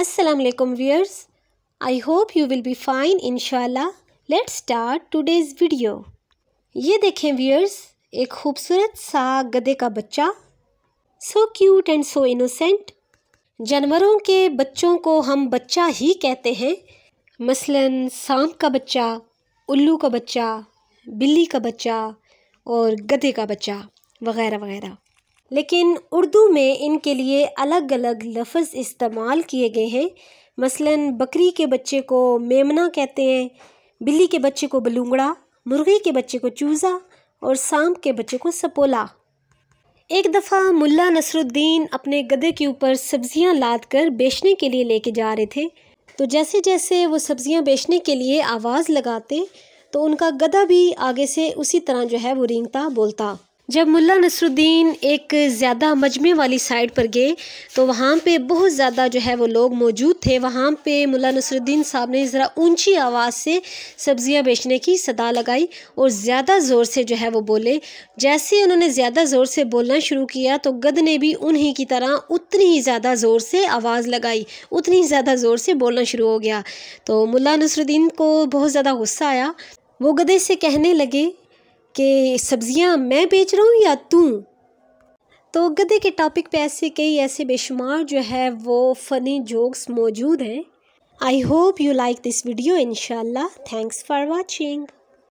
Assalamualaikum viewers. I hope you will be fine inshallah. Let's start today's video. ये देखें viewers एक खूबसूरत सा गधे का बच्चा so cute and so innocent जानवरों के बच्चों को हम बच्चा ही कहते हैं मसलन सांप का बच्चा उल्लू का बच्चा बिल्ली का बच्चा और गधे का बच्चा वगैरह वगैरह लेकिन उर्दू में इनके लिए अलग अलग लफ्ज़ इस्तेमाल किए गए हैं मसलन बकरी के बच्चे को मेमना कहते हैं बिल्ली के बच्चे को बलूंगड़ा मुर्गी के बच्चे को चूज़ा और सांप के बच्चे को सपोला एक दफ़ा मुल्ला नसरुद्दीन अपने गधे के ऊपर सब्जियां लाद कर बेचने के लिए लेके जा रहे थे तो जैसे जैसे वो सब्जियां बेचने के लिए आवाज़ लगाते तो उनका गधा भी आगे से उसी तरह जो है वो रिंगता बोलता जब मुल्ला नसरुद्दीन एक ज़्यादा मजमे वाली साइड पर गए तो वहाँ पे बहुत ज़्यादा जो है वो लोग मौजूद थे वहाँ पे मुल्ला नसरुद्दीन साहब ने ज़रा ऊंची आवाज़ से सब्ज़ियाँ बेचने की सदा लगाई और ज़्यादा ज़ोर से जो है वो बोले जैसे उन्होंने ज़्यादा ज़ोर से बोलना शुरू किया तो गद ने भी उन्हीं की तरह उतनी ही ज़्यादा ज़ोर से आवाज़ लगाई उतनी ही ज़्यादा ज़ोर से बोलना शुरू हो गया तो मुला नसरुद्दीन को बहुत ज़्यादा गुस्सा आया वो गदे से कहने लगे कि सब्ज़ियाँ मैं बेच रहा हूँ या तू तो गधे के टॉपिक पे ऐसे कई ऐसे बेशुमार जो है वो फ़नी जोक्स मौजूद हैं I hope you like this video इनशाला थैंक्स फॉर वॉचिंग